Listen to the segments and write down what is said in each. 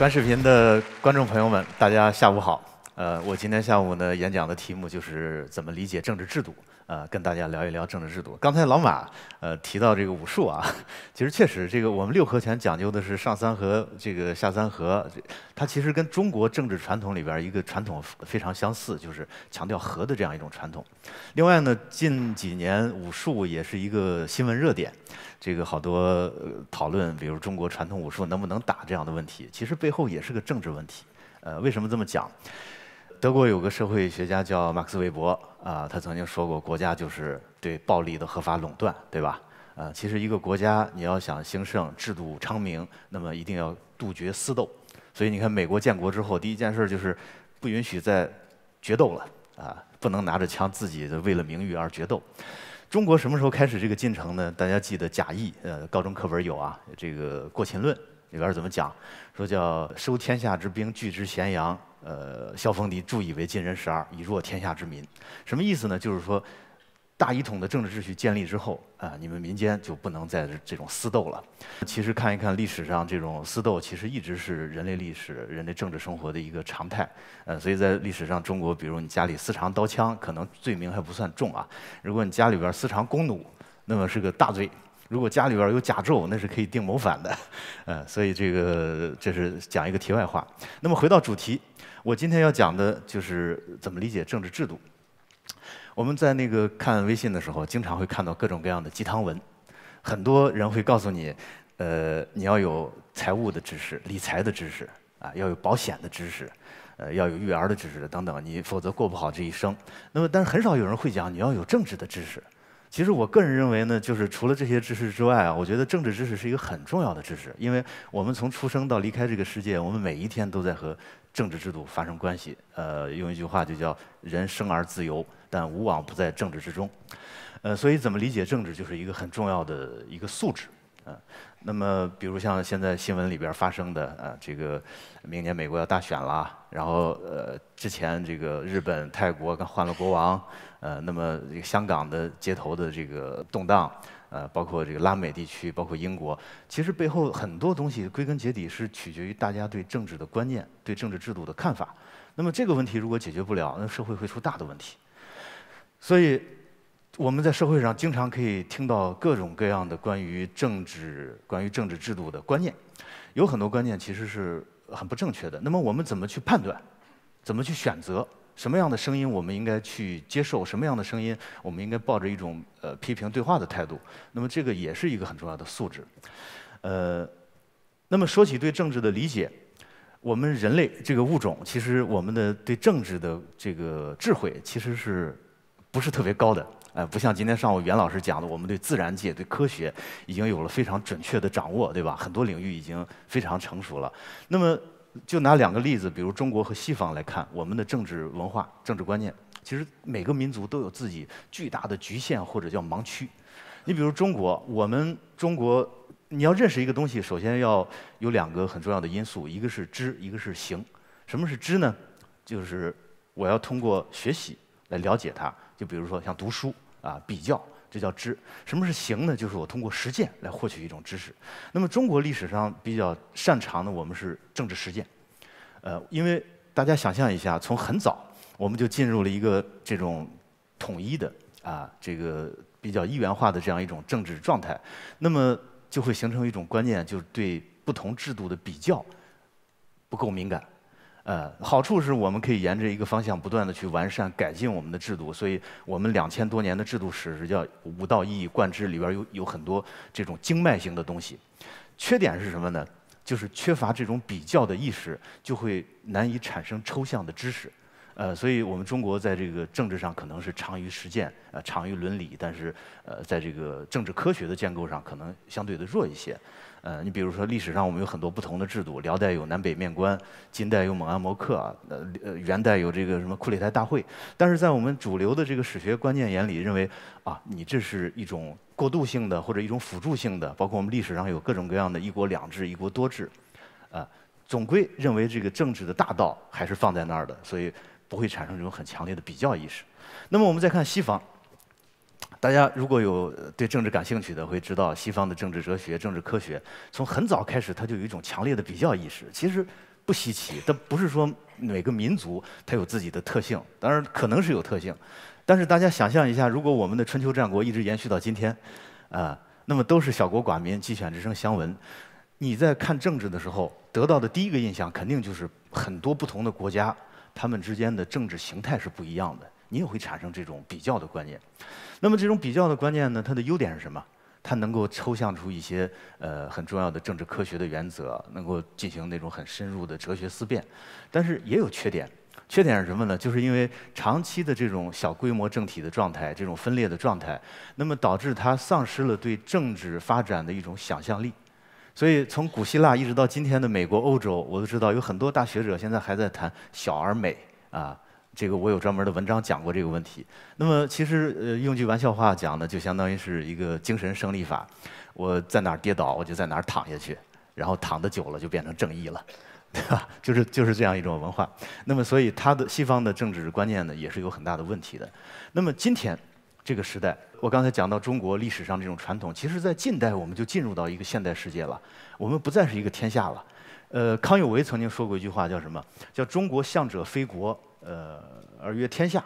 观视频的观众朋友们，大家下午好。呃，我今天下午呢，演讲的题目就是怎么理解政治制度，呃，跟大家聊一聊政治制度。刚才老马呃提到这个武术啊，其实确实这个我们六合拳讲究的是上三合这个下三合，它其实跟中国政治传统里边一个传统非常相似，就是强调和的这样一种传统。另外呢，近几年武术也是一个新闻热点。这个好多讨论，比如中国传统武术能不能打这样的问题，其实背后也是个政治问题。呃，为什么这么讲？德国有个社会学家叫马克思韦伯，啊，他曾经说过，国家就是对暴力的合法垄断，对吧？呃，其实一个国家你要想兴盛、制度昌明，那么一定要杜绝私斗。所以你看，美国建国之后，第一件事就是不允许再决斗了，啊，不能拿着枪自己为了名誉而决斗。中国什么时候开始这个进程呢？大家记得贾谊，呃，高中课本有啊，这个《过秦论》里边怎么讲？说叫收天下之兵，聚之咸阳，呃，萧峰镝，注以为尽人十二，以弱天下之民。什么意思呢？就是说。大一统的政治秩序建立之后，啊，你们民间就不能再这种私斗了。其实看一看历史上这种私斗，其实一直是人类历史、人类政治生活的一个常态。呃，所以在历史上，中国比如你家里私藏刀枪，可能罪名还不算重啊；如果你家里边私藏弓弩，那么是个大罪；如果家里边有甲胄，那是可以定谋反的。呃，所以这个这是讲一个题外话。那么回到主题，我今天要讲的就是怎么理解政治制度。我们在那个看微信的时候，经常会看到各种各样的鸡汤文，很多人会告诉你，呃，你要有财务的知识、理财的知识啊，要有保险的知识，呃，要有育儿的知识等等，你否则过不好这一生。那么，但是很少有人会讲你要有政治的知识。其实，我个人认为呢，就是除了这些知识之外啊，我觉得政治知识是一个很重要的知识，因为我们从出生到离开这个世界，我们每一天都在和。政治制度发生关系，呃，用一句话就叫“人生而自由，但无往不在政治之中”，呃，所以怎么理解政治，就是一个很重要的一个素质啊。那么，比如像现在新闻里边发生的呃，这个明年美国要大选了，然后呃，之前这个日本、泰国刚换了国王，呃，那么香港的街头的这个动荡。呃，包括这个拉美地区，包括英国，其实背后很多东西，归根结底是取决于大家对政治的观念，对政治制度的看法。那么这个问题如果解决不了，那社会会出大的问题。所以我们在社会上经常可以听到各种各样的关于政治、关于政治制度的观念，有很多观念其实是很不正确的。那么我们怎么去判断？怎么去选择？什么样的声音我们应该去接受？什么样的声音我们应该抱着一种呃批评对话的态度？那么这个也是一个很重要的素质。呃，那么说起对政治的理解，我们人类这个物种其实我们的对政治的这个智慧其实是不是特别高的？哎，不像今天上午袁老师讲的，我们对自然界、对科学已经有了非常准确的掌握，对吧？很多领域已经非常成熟了。那么就拿两个例子，比如中国和西方来看，我们的政治文化、政治观念，其实每个民族都有自己巨大的局限或者叫盲区。你比如中国，我们中国，你要认识一个东西，首先要有两个很重要的因素，一个是知，一个是行。什么是知呢？就是我要通过学习来了解它，就比如说像读书啊，比较。这叫知，什么是行呢？就是我通过实践来获取一种知识。那么中国历史上比较擅长的，我们是政治实践。呃，因为大家想象一下，从很早我们就进入了一个这种统一的啊，这个比较一元化的这样一种政治状态，那么就会形成一种观念，就是对不同制度的比较不够敏感。呃，好处是我们可以沿着一个方向不断的去完善、改进我们的制度，所以我们两千多年的制度史叫“五道一以贯之”，里边有有很多这种经脉型的东西。缺点是什么呢？就是缺乏这种比较的意识，就会难以产生抽象的知识。呃，所以我们中国在这个政治上可能是长于实践，呃，长于伦理，但是呃，在这个政治科学的建构上可能相对的弱一些。呃，你比如说历史上我们有很多不同的制度，辽代有南北面官，金代有猛安谋克，呃呃，元代有这个什么库里台大会，但是在我们主流的这个史学观念眼里，认为啊，你这是一种过渡性的或者一种辅助性的，包括我们历史上有各种各样的一国两制、一国多制，啊，总归认为这个政治的大道还是放在那儿的，所以不会产生这种很强烈的比较意识。那么我们再看西方。大家如果有对政治感兴趣的，会知道西方的政治哲学、政治科学，从很早开始，它就有一种强烈的比较意识。其实不稀奇，但不是说每个民族它有自己的特性，当然可能是有特性。但是大家想象一下，如果我们的春秋战国一直延续到今天，啊，那么都是小国寡民、鸡犬之声相闻，你在看政治的时候，得到的第一个印象肯定就是很多不同的国家，它们之间的政治形态是不一样的。你也会产生这种比较的观念，那么这种比较的观念呢？它的优点是什么？它能够抽象出一些呃很重要的政治科学的原则，能够进行那种很深入的哲学思辨，但是也有缺点。缺点是什么呢？就是因为长期的这种小规模政体的状态，这种分裂的状态，那么导致它丧失了对政治发展的一种想象力。所以从古希腊一直到今天的美国、欧洲，我都知道有很多大学者现在还在谈“小而美”啊。这个我有专门的文章讲过这个问题。那么其实，呃，用句玩笑话讲呢，就相当于是一个精神胜利法。我在哪跌倒，我就在哪儿躺下去，然后躺得久了就变成正义了，对吧？就是就是这样一种文化。那么所以，他的西方的政治观念呢，也是有很大的问题的。那么今天这个时代，我刚才讲到中国历史上这种传统，其实在近代我们就进入到一个现代世界了。我们不再是一个天下了。呃，康有为曾经说过一句话，叫什么？叫“中国向者非国”。呃，而曰天下，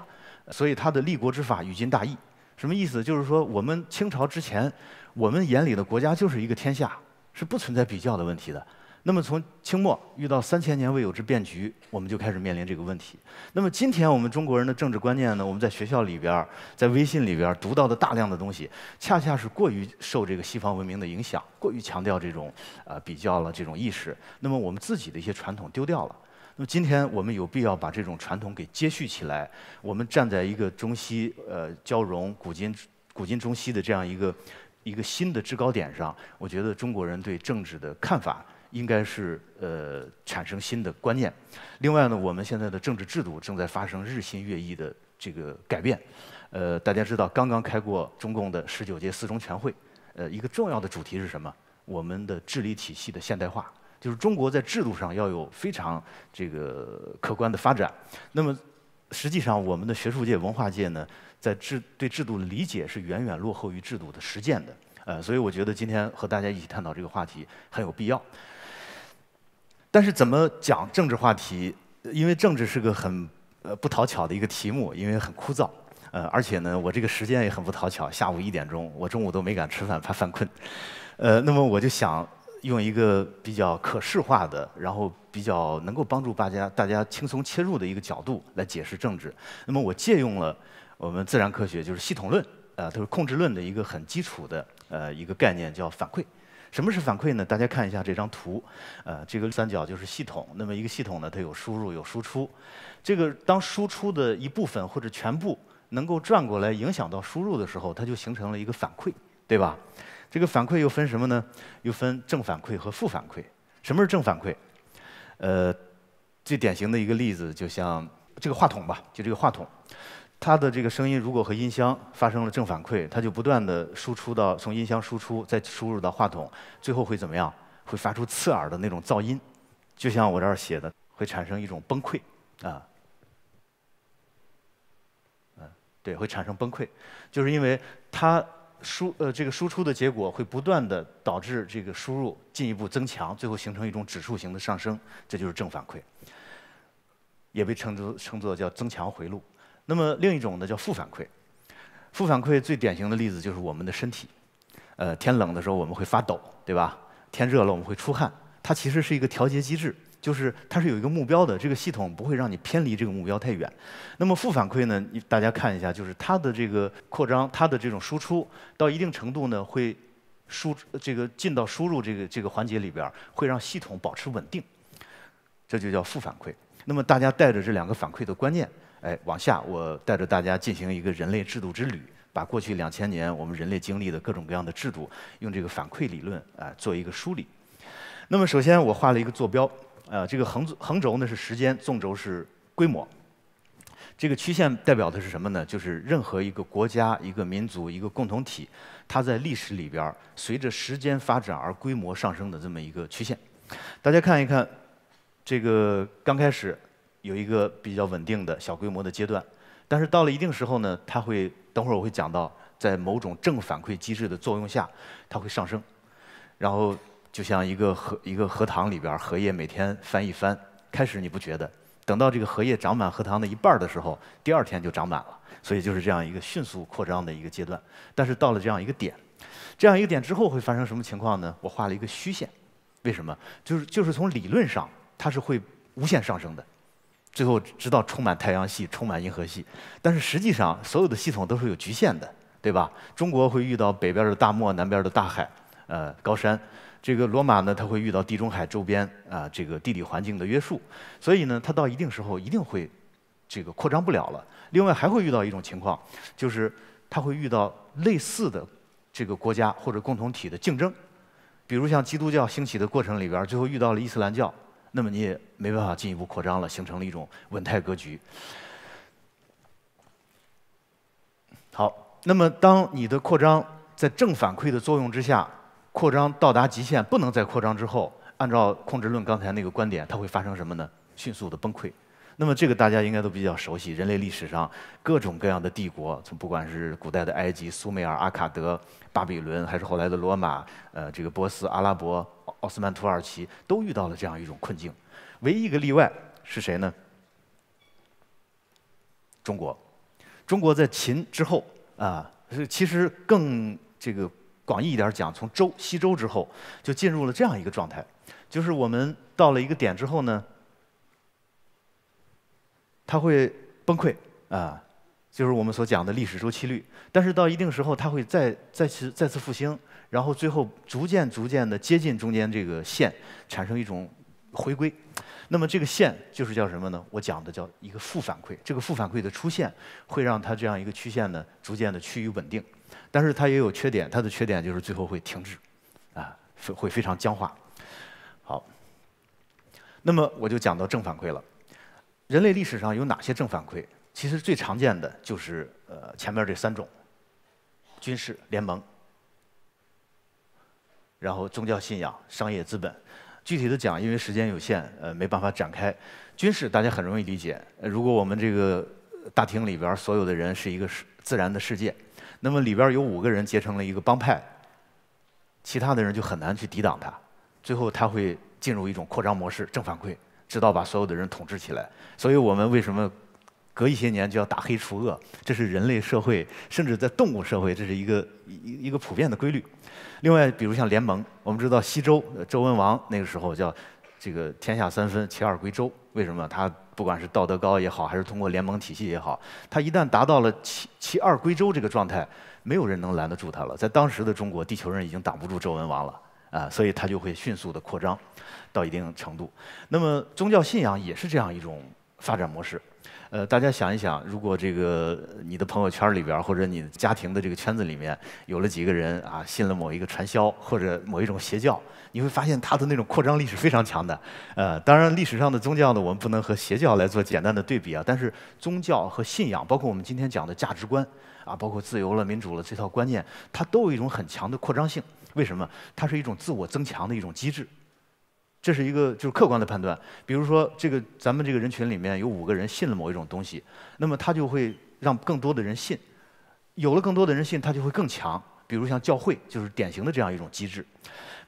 所以他的立国之法与今大异。什么意思？就是说，我们清朝之前，我们眼里的国家就是一个天下，是不存在比较的问题的。那么从清末遇到三千年未有之变局，我们就开始面临这个问题。那么今天我们中国人的政治观念呢？我们在学校里边，在微信里边读到的大量的东西，恰恰是过于受这个西方文明的影响，过于强调这种呃比较了这种意识。那么我们自己的一些传统丢掉了。那么今天我们有必要把这种传统给接续起来。我们站在一个中西呃交融、古今古今中西的这样一个一个新的制高点上，我觉得中国人对政治的看法应该是呃产生新的观念。另外呢，我们现在的政治制度正在发生日新月异的这个改变。呃，大家知道刚刚开过中共的十九届四中全会，呃，一个重要的主题是什么？我们的治理体系的现代化。就是中国在制度上要有非常这个客观的发展，那么实际上我们的学术界、文化界呢，在制对制度的理解是远远落后于制度的实践的，呃，所以我觉得今天和大家一起探讨这个话题很有必要。但是怎么讲政治话题？因为政治是个很呃不讨巧的一个题目，因为很枯燥，呃，而且呢，我这个时间也很不讨巧，下午一点钟，我中午都没敢吃饭，怕犯困，呃，那么我就想。用一个比较可视化的，然后比较能够帮助大家大家轻松切入的一个角度来解释政治。那么我借用了我们自然科学，就是系统论，呃，它是控制论的一个很基础的呃一个概念叫反馈。什么是反馈呢？大家看一下这张图，呃，这个三角就是系统。那么一个系统呢，它有输入有输出。这个当输出的一部分或者全部能够转过来影响到输入的时候，它就形成了一个反馈，对吧？这个反馈又分什么呢？又分正反馈和负反馈。什么是正反馈？呃，最典型的一个例子就像这个话筒吧，就这个话筒，它的这个声音如果和音箱发生了正反馈，它就不断的输出到从音箱输出再输入到话筒，最后会怎么样？会发出刺耳的那种噪音，就像我这儿写的，会产生一种崩溃啊，嗯，对，会产生崩溃，就是因为它。输呃这个输出的结果会不断的导致这个输入进一步增强，最后形成一种指数型的上升，这就是正反馈，也被称之称作叫增强回路。那么另一种呢叫负反馈，负反馈最典型的例子就是我们的身体，呃天冷的时候我们会发抖，对吧？天热了我们会出汗，它其实是一个调节机制。就是它是有一个目标的，这个系统不会让你偏离这个目标太远。那么负反馈呢？大家看一下，就是它的这个扩张，它的这种输出到一定程度呢，会输这个进到输入这个这个环节里边，会让系统保持稳定，这就叫负反馈。那么大家带着这两个反馈的观念，哎，往下我带着大家进行一个人类制度之旅，把过去两千年我们人类经历的各种各样的制度，用这个反馈理论啊做一个梳理。那么首先我画了一个坐标。呃，这个横横轴呢是时间，纵轴是规模。这个曲线代表的是什么呢？就是任何一个国家、一个民族、一个共同体，它在历史里边随着时间发展而规模上升的这么一个曲线。大家看一看，这个刚开始有一个比较稳定的小规模的阶段，但是到了一定时候呢，它会，等会儿我会讲到，在某种正反馈机制的作用下，它会上升，然后。就像一个荷一个荷塘里边，荷叶每天翻一翻。开始你不觉得，等到这个荷叶长满荷塘的一半的时候，第二天就长满了。所以就是这样一个迅速扩张的一个阶段。但是到了这样一个点，这样一个点之后会发生什么情况呢？我画了一个虚线，为什么？就是就是从理论上它是会无限上升的，最后直到充满太阳系，充满银河系。但是实际上所有的系统都是有局限的，对吧？中国会遇到北边的大漠，南边的大海，呃，高山。这个罗马呢，它会遇到地中海周边啊这个地理环境的约束，所以呢，它到一定时候一定会这个扩张不了了。另外还会遇到一种情况，就是它会遇到类似的这个国家或者共同体的竞争，比如像基督教兴起的过程里边，最后遇到了伊斯兰教，那么你也没办法进一步扩张了，形成了一种稳态格局。好，那么当你的扩张在正反馈的作用之下。扩张到达极限不能再扩张之后，按照控制论刚才那个观点，它会发生什么呢？迅速的崩溃。那么这个大家应该都比较熟悉，人类历史上各种各样的帝国，从不管是古代的埃及、苏美尔、阿卡德、巴比伦，还是后来的罗马、呃这个波斯、阿拉伯、奥斯曼土耳其，都遇到了这样一种困境。唯一一个例外是谁呢？中国。中国在秦之后啊，是其实更这个。广义一点讲，从周西周之后，就进入了这样一个状态，就是我们到了一个点之后呢，它会崩溃啊，就是我们所讲的历史周期率。但是到一定时候，它会再再次再次复兴，然后最后逐渐逐渐的接近中间这个线，产生一种回归。那么这个线就是叫什么呢？我讲的叫一个负反馈。这个负反馈的出现，会让它这样一个曲线呢，逐渐的趋于稳定。但是它也有缺点，它的缺点就是最后会停滞，啊，会非常僵化。好，那么我就讲到正反馈了。人类历史上有哪些正反馈？其实最常见的就是呃前面这三种：军事、联盟，然后宗教信仰、商业资本。具体的讲，因为时间有限，呃，没办法展开。军事大家很容易理解，如果我们这个大厅里边所有的人是一个自然的世界。那么里边有五个人结成了一个帮派，其他的人就很难去抵挡他。最后他会进入一种扩张模式，正反馈，直到把所有的人统治起来。所以我们为什么隔一些年就要打黑除恶？这是人类社会，甚至在动物社会，这是一个一一个普遍的规律。另外，比如像联盟，我们知道西周周文王那个时候叫这个天下三分，其二归周。为什么他？不管是道德高也好，还是通过联盟体系也好，他一旦达到了其其二归周这个状态，没有人能拦得住他了。在当时的中国，地球人已经挡不住周文王了啊，所以他就会迅速的扩张，到一定程度。那么宗教信仰也是这样一种发展模式。呃，大家想一想，如果这个你的朋友圈里边或者你家庭的这个圈子里面有了几个人啊，信了某一个传销或者某一种邪教，你会发现它的那种扩张力是非常强的。呃，当然历史上的宗教呢，我们不能和邪教来做简单的对比啊。但是宗教和信仰，包括我们今天讲的价值观啊，包括自由了、民主了这套观念，它都有一种很强的扩张性。为什么？它是一种自我增强的一种机制。这是一个就是客观的判断，比如说这个咱们这个人群里面有五个人信了某一种东西，那么他就会让更多的人信，有了更多的人信，他就会更强。比如像教会，就是典型的这样一种机制。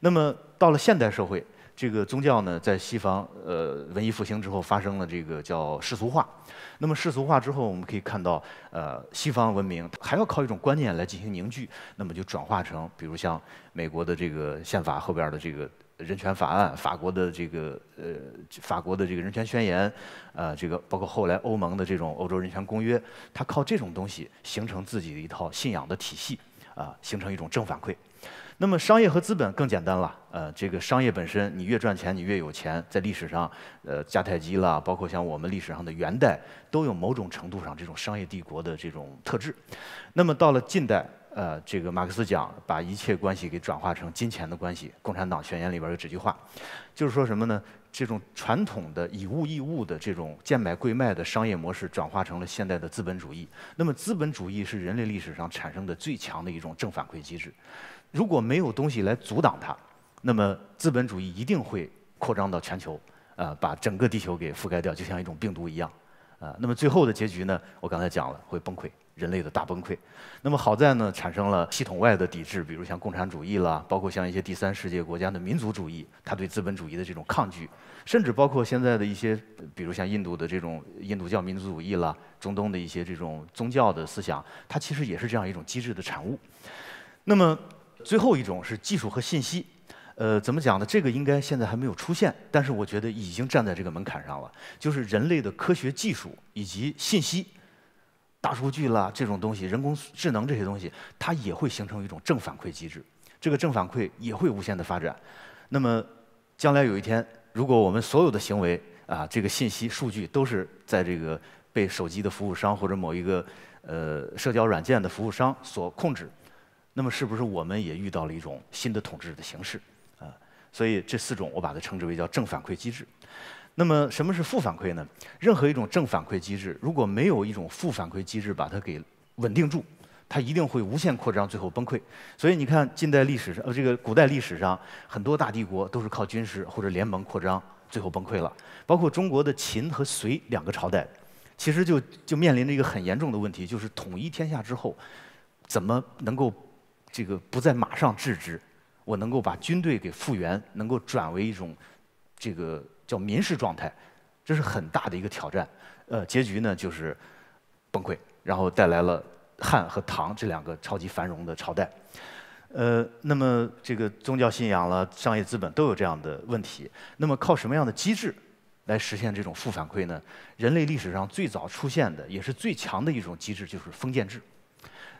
那么到了现代社会，这个宗教呢，在西方呃文艺复兴之后发生了这个叫世俗化。那么世俗化之后，我们可以看到呃西方文明还要靠一种观念来进行凝聚，那么就转化成比如像美国的这个宪法后边的这个。人权法案，法国的这个呃，法国的这个人权宣言，啊，这个包括后来欧盟的这种欧洲人权公约，它靠这种东西形成自己的一套信仰的体系，啊，形成一种正反馈。那么商业和资本更简单了，呃，这个商业本身，你越赚钱，你越有钱，在历史上，呃，迦太基啦，包括像我们历史上的元代，都有某种程度上这种商业帝国的这种特质。那么到了近代。呃，这个马克思讲，把一切关系给转化成金钱的关系。共产党宣言里边有这句话，就是说什么呢？这种传统的以物易物的这种贱买贵卖的商业模式，转化成了现代的资本主义。那么资本主义是人类历史上产生的最强的一种正反馈机制。如果没有东西来阻挡它，那么资本主义一定会扩张到全球，呃，把整个地球给覆盖掉，就像一种病毒一样。呃，那么最后的结局呢？我刚才讲了，会崩溃。人类的大崩溃，那么好在呢，产生了系统外的抵制，比如像共产主义啦，包括像一些第三世界国家的民族主义，他对资本主义的这种抗拒，甚至包括现在的一些，比如像印度的这种印度教民族主义啦，中东的一些这种宗教的思想，它其实也是这样一种机制的产物。那么最后一种是技术和信息，呃，怎么讲呢？这个应该现在还没有出现，但是我觉得已经站在这个门槛上了，就是人类的科学技术以及信息。大数据啦，这种东西，人工智能这些东西，它也会形成一种正反馈机制。这个正反馈也会无限的发展。那么，将来有一天，如果我们所有的行为啊，这个信息数据都是在这个被手机的服务商或者某一个呃社交软件的服务商所控制，那么是不是我们也遇到了一种新的统治的形式啊？所以这四种我把它称之为叫正反馈机制。那么什么是负反馈呢？任何一种正反馈机制，如果没有一种负反馈机制把它给稳定住，它一定会无限扩张，最后崩溃。所以你看，近代历史上，呃，这个古代历史上，很多大帝国都是靠军事或者联盟扩张，最后崩溃了。包括中国的秦和隋两个朝代，其实就就面临着一个很严重的问题，就是统一天下之后，怎么能够这个不再马上制之？我能够把军队给复原，能够转为一种。这个叫民事状态，这是很大的一个挑战。呃，结局呢就是崩溃，然后带来了汉和唐这两个超级繁荣的朝代。呃，那么这个宗教信仰了、商业资本都有这样的问题。那么靠什么样的机制来实现这种负反馈呢？人类历史上最早出现的也是最强的一种机制就是封建制。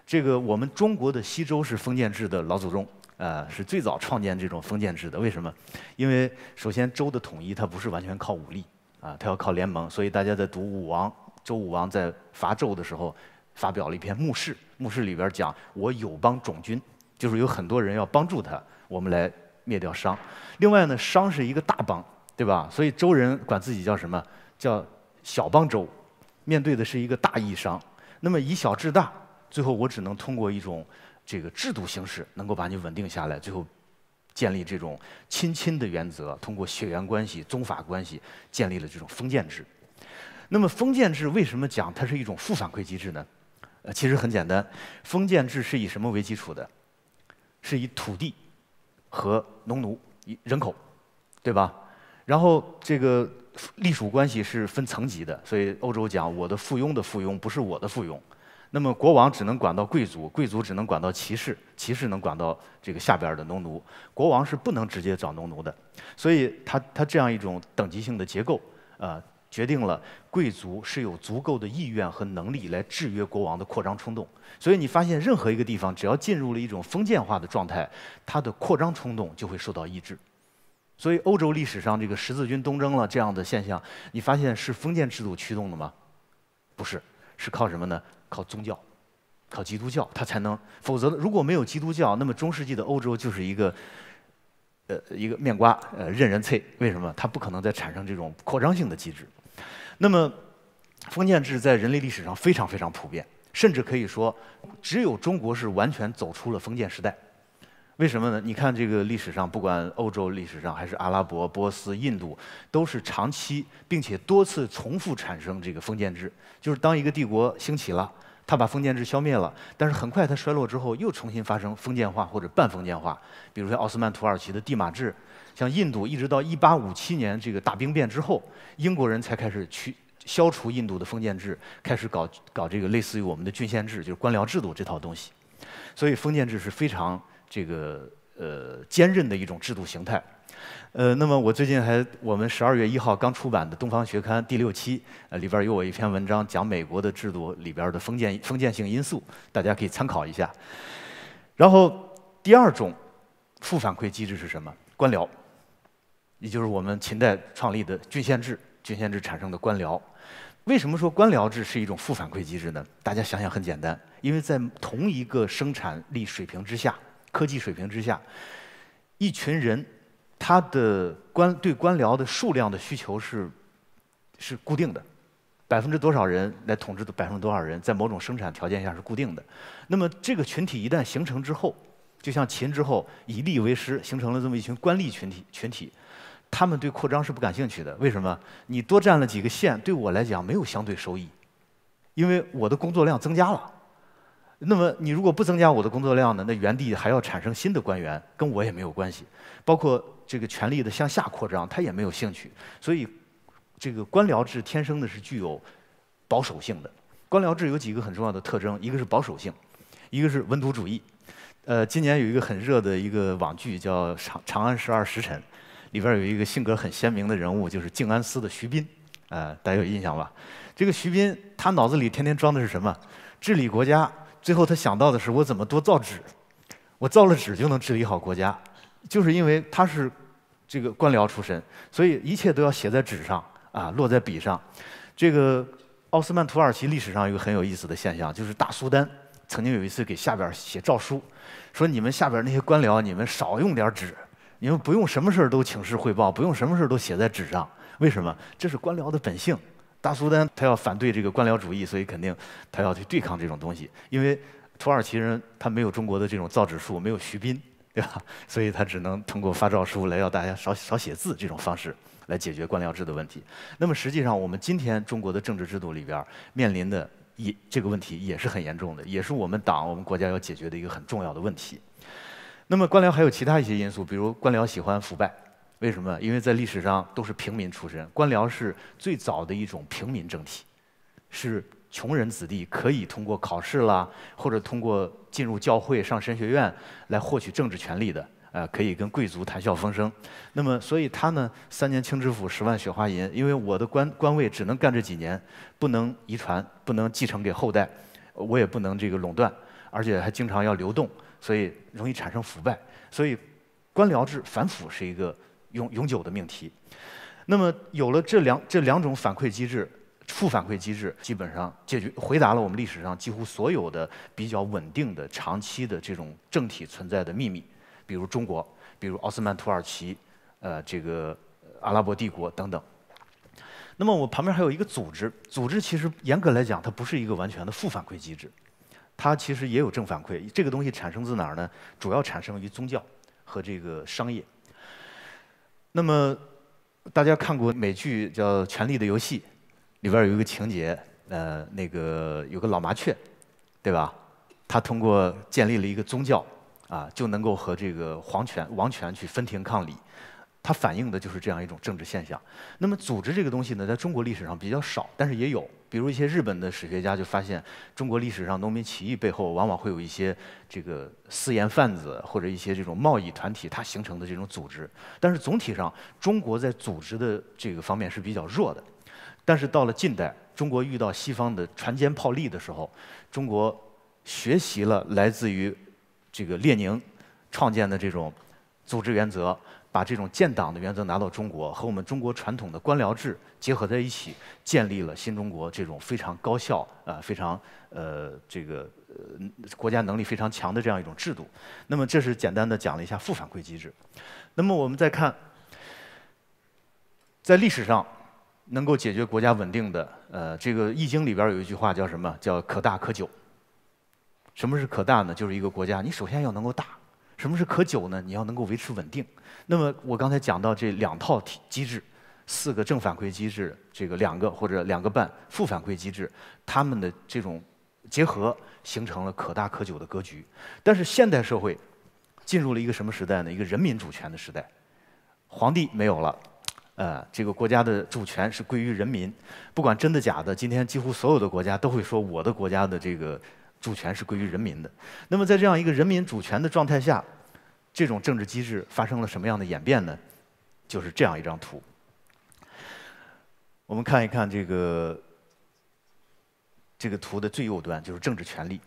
这个我们中国的西周是封建制的老祖宗。呃，是最早创建这种封建制的，为什么？因为首先周的统一，它不是完全靠武力，啊，它要靠联盟。所以大家在读武王周武王在伐纣的时候，发表了一篇《墓誓》，《墓誓》里边讲，我有邦种军，就是有很多人要帮助他，我们来灭掉商。另外呢，商是一个大邦，对吧？所以周人管自己叫什么？叫小邦周，面对的是一个大义商。那么以小制大，最后我只能通过一种。这个制度形式能够把你稳定下来，最后建立这种亲亲的原则，通过血缘关系、宗法关系建立了这种封建制。那么封建制为什么讲它是一种负反馈机制呢？呃，其实很简单，封建制是以什么为基础的？是以土地和农奴、人口，对吧？然后这个隶属关系是分层级的，所以欧洲讲我的附庸的附庸不是我的附庸。那么国王只能管到贵族，贵族只能管到骑士，骑士能管到这个下边的农奴。国王是不能直接找农奴的，所以他他这样一种等级性的结构，呃，决定了贵族是有足够的意愿和能力来制约国王的扩张冲动。所以你发现任何一个地方，只要进入了一种封建化的状态，它的扩张冲动就会受到抑制。所以欧洲历史上这个十字军东征了这样的现象，你发现是封建制度驱动的吗？不是，是靠什么呢？靠宗教，靠基督教，他才能；否则，如果没有基督教，那么中世纪的欧洲就是一个，呃，一个面瓜，呃，任人摧。为什么？它不可能再产生这种扩张性的机制。那么，封建制在人类历史上非常非常普遍，甚至可以说，只有中国是完全走出了封建时代。为什么呢？你看这个历史上，不管欧洲历史上还是阿拉伯、波斯、印度，都是长期并且多次重复产生这个封建制。就是当一个帝国兴起了，他把封建制消灭了，但是很快他衰落之后又重新发生封建化或者半封建化。比如说奥斯曼土耳其的地马制，像印度一直到1857年这个大兵变之后，英国人才开始去消除印度的封建制，开始搞搞这个类似于我们的郡县制，就是官僚制度这套东西。所以封建制是非常。这个呃，坚韧的一种制度形态。呃，那么我最近还我们十二月一号刚出版的《东方学刊》第六期，呃里边有我一篇文章讲美国的制度里边的封建封建性因素，大家可以参考一下。然后第二种负反馈机制是什么？官僚，也就是我们秦代创立的郡县制，郡县制产生的官僚。为什么说官僚制是一种负反馈机制呢？大家想想很简单，因为在同一个生产力水平之下。科技水平之下，一群人，他的官对官僚的数量的需求是是固定的，百分之多少人来统治的百分之多少人，在某种生产条件下是固定的。那么这个群体一旦形成之后，就像秦之后以吏为师，形成了这么一群官吏群体群体，他们对扩张是不感兴趣的。为什么？你多占了几个县，对我来讲没有相对收益，因为我的工作量增加了。那么，你如果不增加我的工作量呢？那原地还要产生新的官员，跟我也没有关系。包括这个权力的向下扩张，他也没有兴趣。所以，这个官僚制天生的是具有保守性的。官僚制有几个很重要的特征：一个是保守性，一个是文牍主义。呃，今年有一个很热的一个网剧叫《长长安十二时辰》，里边有一个性格很鲜明的人物，就是静安寺的徐斌。呃，大家有印象吧？这个徐斌，他脑子里天天装的是什么？治理国家。最后他想到的是，我怎么多造纸？我造了纸就能治理好国家。就是因为他是这个官僚出身，所以一切都要写在纸上啊，落在笔上。这个奥斯曼土耳其历史上有个很有意思的现象，就是大苏丹曾经有一次给下边写诏书，说你们下边那些官僚，你们少用点纸，你们不用什么事都请示汇报，不用什么事都写在纸上。为什么？这是官僚的本性。大苏丹他要反对这个官僚主义，所以肯定他要去对抗这种东西。因为土耳其人他没有中国的这种造纸术，没有徐斌，对吧？所以他只能通过发诏书来要大家少少写字这种方式来解决官僚制的问题。那么实际上，我们今天中国的政治制度里边面临的也这个问题也是很严重的，也是我们党我们国家要解决的一个很重要的问题。那么官僚还有其他一些因素，比如官僚喜欢腐败。为什么？因为在历史上都是平民出身，官僚是最早的一种平民政体，是穷人子弟可以通过考试啦，或者通过进入教会上神学院来获取政治权利的，呃，可以跟贵族谈笑风生。那么，所以他呢，三年清知府，十万雪花银，因为我的官官位只能干这几年，不能遗传，不能继承给后代，我也不能这个垄断，而且还经常要流动，所以容易产生腐败。所以，官僚制反腐是一个。永永久的命题，那么有了这两这两种反馈机制，负反馈机制基本上解决回答了我们历史上几乎所有的比较稳定的长期的这种政体存在的秘密，比如中国，比如奥斯曼土耳其，呃，这个阿拉伯帝国等等。那么我旁边还有一个组织，组织其实严格来讲它不是一个完全的负反馈机制，它其实也有正反馈，这个东西产生自哪儿呢？主要产生于宗教和这个商业。那么，大家看过美剧叫《权力的游戏》，里边有一个情节，呃，那个有个老麻雀，对吧？他通过建立了一个宗教，啊，就能够和这个皇权、王权去分庭抗礼。它反映的就是这样一种政治现象。那么，组织这个东西呢，在中国历史上比较少，但是也有。比如一些日本的史学家就发现，中国历史上农民起义背后往往会有一些这个私盐贩子或者一些这种贸易团体它形成的这种组织。但是总体上，中国在组织的这个方面是比较弱的。但是到了近代，中国遇到西方的船坚炮利的时候，中国学习了来自于这个列宁创建的这种组织原则。把这种建党的原则拿到中国，和我们中国传统的官僚制结合在一起，建立了新中国这种非常高效啊，非常呃这个国家能力非常强的这样一种制度。那么这是简单的讲了一下负反馈机制。那么我们再看，在历史上能够解决国家稳定的，呃，这个《易经》里边有一句话叫什么？叫“可大可久”。什么是可大呢？就是一个国家，你首先要能够大。什么是可久呢？你要能够维持稳定。那么我刚才讲到这两套体机制，四个正反馈机制，这个两个或者两个半负反馈机制，他们的这种结合形成了可大可久的格局。但是现代社会进入了一个什么时代呢？一个人民主权的时代。皇帝没有了，呃，这个国家的主权是归于人民。不管真的假的，今天几乎所有的国家都会说我的国家的这个主权是归于人民的。那么在这样一个人民主权的状态下。这种政治机制发生了什么样的演变呢？就是这样一张图。我们看一看这个这个图的最右端就是政治权力。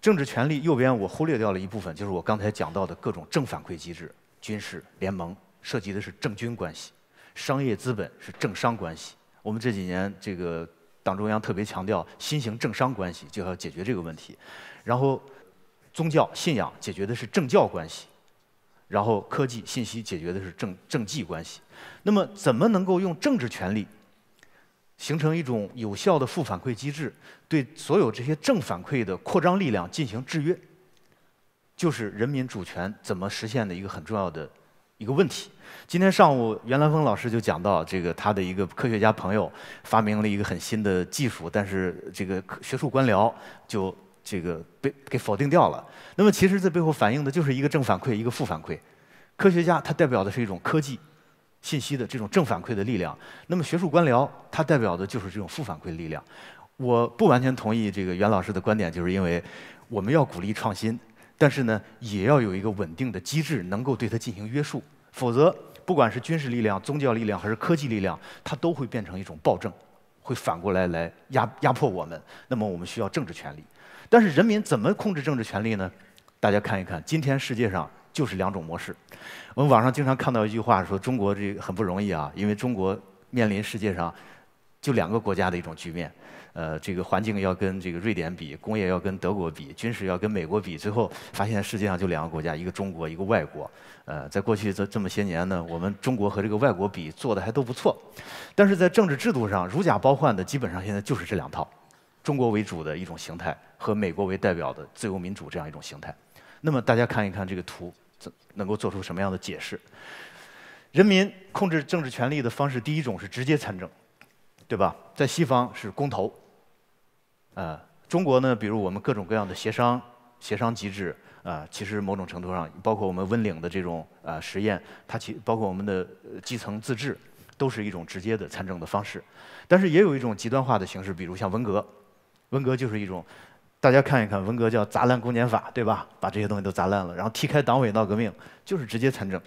政治权力右边我忽略掉了一部分，就是我刚才讲到的各种正反馈机制、军事联盟，涉及的是政军关系；商业资本是政商关系。我们这几年这个党中央特别强调新型政商关系，就要解决这个问题。然后宗教信仰解决的是政教关系。然后科技信息解决的是政政绩关系，那么怎么能够用政治权力形成一种有效的负反馈机制，对所有这些正反馈的扩张力量进行制约，就是人民主权怎么实现的一个很重要的一个问题。今天上午袁兰峰老师就讲到这个，他的一个科学家朋友发明了一个很新的技术，但是这个学术官僚就。这个被给否定掉了。那么其实这背后反映的就是一个正反馈，一个负反馈。科学家他代表的是一种科技信息的这种正反馈的力量。那么学术官僚他代表的就是这种负反馈力量。我不完全同意这个袁老师的观点，就是因为我们要鼓励创新，但是呢也要有一个稳定的机制能够对它进行约束。否则，不管是军事力量、宗教力量还是科技力量，它都会变成一种暴政，会反过来来压压迫我们。那么我们需要政治权利。但是人民怎么控制政治权力呢？大家看一看，今天世界上就是两种模式。我们网上经常看到一句话说：“中国这很不容易啊，因为中国面临世界上就两个国家的一种局面。呃，这个环境要跟这个瑞典比，工业要跟德国比，军事要跟美国比，最后发现世界上就两个国家，一个中国，一个外国。呃，在过去这这么些年呢，我们中国和这个外国比，做的还都不错。但是在政治制度上，如假包换的，基本上现在就是这两套，中国为主的一种形态。”和美国为代表的自由民主这样一种形态，那么大家看一看这个图，能能够做出什么样的解释？人民控制政治权力的方式，第一种是直接参政，对吧？在西方是公投，啊，中国呢，比如我们各种各样的协商、协商机制，啊，其实某种程度上，包括我们温岭的这种啊实验，它其包括我们的基层自治，都是一种直接的参政的方式。但是也有一种极端化的形式，比如像文革，文革就是一种。大家看一看，文革叫砸烂公检法，对吧？把这些东西都砸烂了，然后踢开党委闹革命，就是直接参政。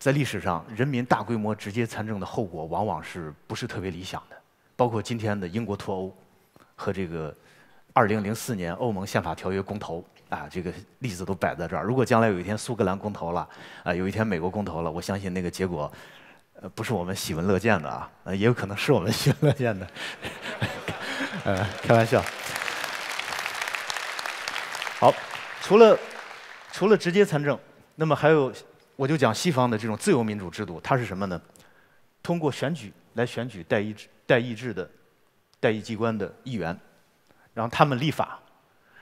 在历史上，人民大规模直接参政的后果往往是不是特别理想的，包括今天的英国脱欧和这个二零零四年欧盟宪法条约公投啊，这个例子都摆在这儿。如果将来有一天苏格兰公投了，啊，有一天美国公投了，我相信那个结果，呃，不是我们喜闻乐见的啊，也有可能是我们喜闻乐见的。呃，开玩笑。好，除了除了直接参政，那么还有，我就讲西方的这种自由民主制度，它是什么呢？通过选举来选举代议代议制的代议机关的议员，然后他们立法，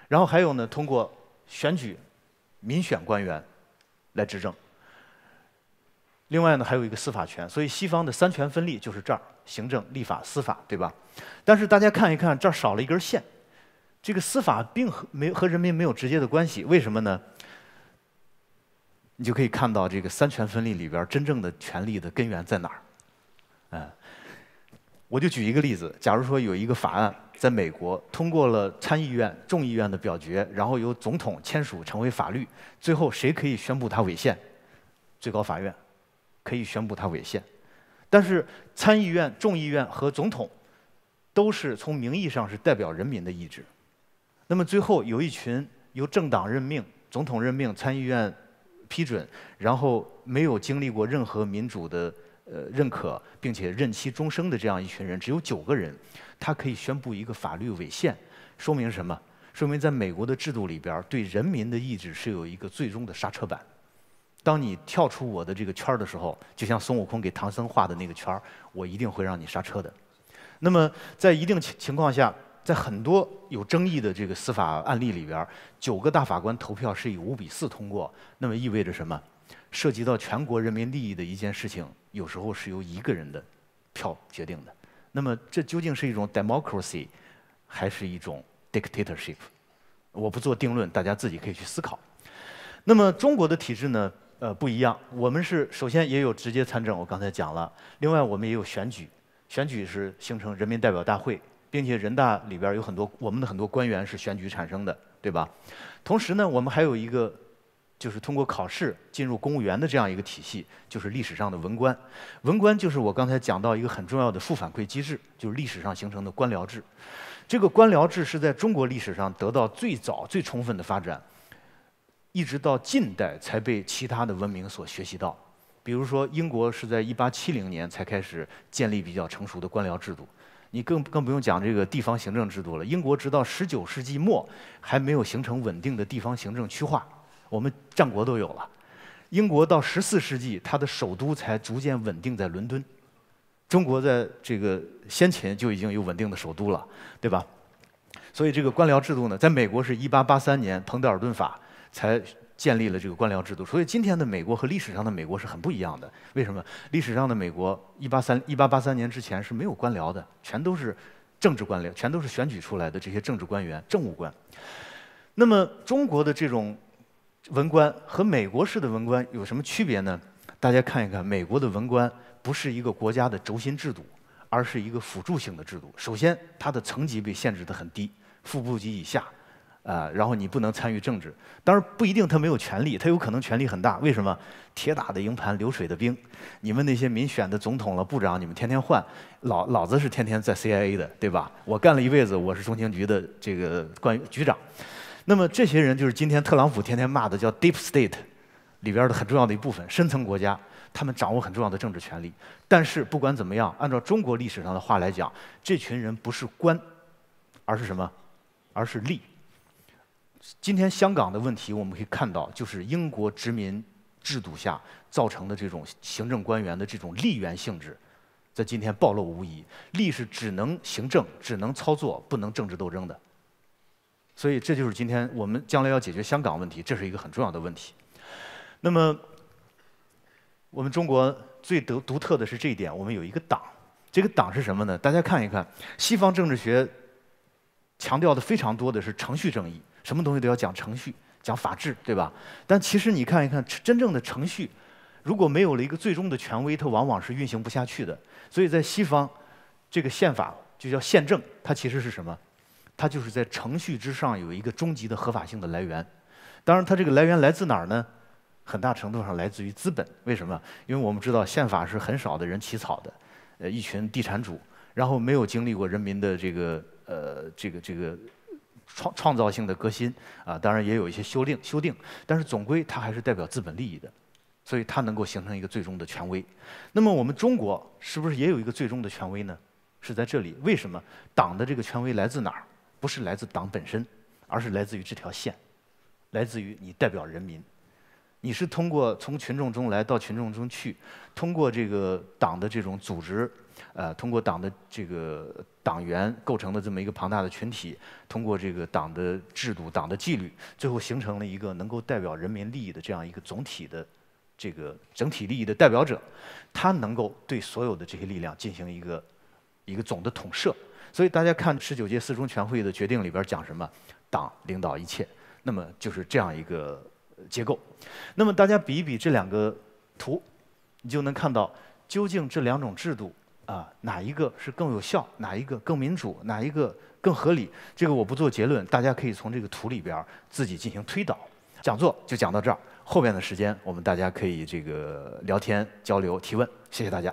然后还有呢通过选举民选官员来执政。另外呢还有一个司法权，所以西方的三权分立就是这儿。行政、立法、司法，对吧？但是大家看一看，这儿少了一根线。这个司法并和没和人民没有直接的关系，为什么呢？你就可以看到这个三权分立里边真正的权力的根源在哪儿。嗯，我就举一个例子，假如说有一个法案在美国通过了参议院、众议院的表决，然后由总统签署成为法律，最后谁可以宣布它违宪？最高法院可以宣布它违宪。但是参议院、众议院和总统都是从名义上是代表人民的意志。那么最后有一群由政党任命、总统任命、参议院批准，然后没有经历过任何民主的呃认可，并且任期终生的这样一群人，只有九个人，他可以宣布一个法律违宪。说明什么？说明在美国的制度里边，对人民的意志是有一个最终的刹车板。当你跳出我的这个圈儿的时候，就像孙悟空给唐僧画的那个圈儿，我一定会让你刹车的。那么，在一定情况下，在很多有争议的这个司法案例里边，九个大法官投票是以五比四通过。那么意味着什么？涉及到全国人民利益的一件事情，有时候是由一个人的票决定的。那么，这究竟是一种 democracy 还是一种 dictatorship？我不做定论，大家自己可以去思考。那么，中国的体制呢？呃，不一样。我们是首先也有直接参政，我刚才讲了。另外，我们也有选举，选举是形成人民代表大会，并且人大里边有很多我们的很多官员是选举产生的，对吧？同时呢，我们还有一个就是通过考试进入公务员的这样一个体系，就是历史上的文官。文官就是我刚才讲到一个很重要的负反馈机制，就是历史上形成的官僚制。这个官僚制是在中国历史上得到最早、最充分的发展。一直到近代才被其他的文明所学习到，比如说英国是在一八七零年才开始建立比较成熟的官僚制度，你更更不用讲这个地方行政制度了。英国直到十九世纪末还没有形成稳定的地方行政区划，我们战国都有了。英国到十四世纪它的首都才逐渐稳定在伦敦，中国在这个先前就已经有稳定的首都了，对吧？所以这个官僚制度呢，在美国是一八八三年彭德尔顿法。才建立了这个官僚制度，所以今天的美国和历史上的美国是很不一样的。为什么？历史上的美国，一八三一八八三年之前是没有官僚的，全都是政治官僚，全都是选举出来的这些政治官员、政务官。那么中国的这种文官和美国式的文官有什么区别呢？大家看一看，美国的文官不是一个国家的轴心制度，而是一个辅助性的制度。首先，它的层级被限制得很低，副部级以下。啊，然后你不能参与政治，当然不一定他没有权利，他有可能权力很大。为什么？铁打的营盘流水的兵，你们那些民选的总统了部长，你们天天换，老老子是天天在 CIA 的，对吧？我干了一辈子，我是中情局的这个官局长。那么这些人就是今天特朗普天天骂的叫 Deep State，里边的很重要的一部分，深层国家，他们掌握很重要的政治权利，但是不管怎么样，按照中国历史上的话来讲，这群人不是官，而是什么？而是利。今天香港的问题，我们可以看到，就是英国殖民制度下造成的这种行政官员的这种利源性质，在今天暴露无遗。力是只能行政、只能操作，不能政治斗争的。所以，这就是今天我们将来要解决香港问题，这是一个很重要的问题。那么，我们中国最独独特的是这一点，我们有一个党。这个党是什么呢？大家看一看，西方政治学强调的非常多的是程序正义。什么东西都要讲程序、讲法治，对吧？但其实你看一看真正的程序，如果没有了一个最终的权威，它往往是运行不下去的。所以在西方，这个宪法就叫宪政，它其实是什么？它就是在程序之上有一个终极的合法性的来源。当然，它这个来源来自哪儿呢？很大程度上来自于资本。为什么？因为我们知道宪法是很少的人起草的，呃，一群地产主，然后没有经历过人民的这个呃这个这个。创创造性的革新啊，当然也有一些修订修订，但是总归它还是代表资本利益的，所以它能够形成一个最终的权威。那么我们中国是不是也有一个最终的权威呢？是在这里？为什么党的这个权威来自哪儿？不是来自党本身，而是来自于这条线，来自于你代表人民。你是通过从群众中来到群众中去，通过这个党的这种组织，呃，通过党的这个党员构成的这么一个庞大的群体，通过这个党的制度、党的纪律，最后形成了一个能够代表人民利益的这样一个总体的这个整体利益的代表者，他能够对所有的这些力量进行一个一个总的统摄。所以大家看十九届四中全会的决定里边讲什么？党领导一切。那么就是这样一个。结构，那么大家比一比这两个图，你就能看到究竟这两种制度啊哪一个是更有效，哪一个更民主，哪一个更合理。这个我不做结论，大家可以从这个图里边自己进行推导。讲座就讲到这儿，后面的时间我们大家可以这个聊天交流提问。谢谢大家。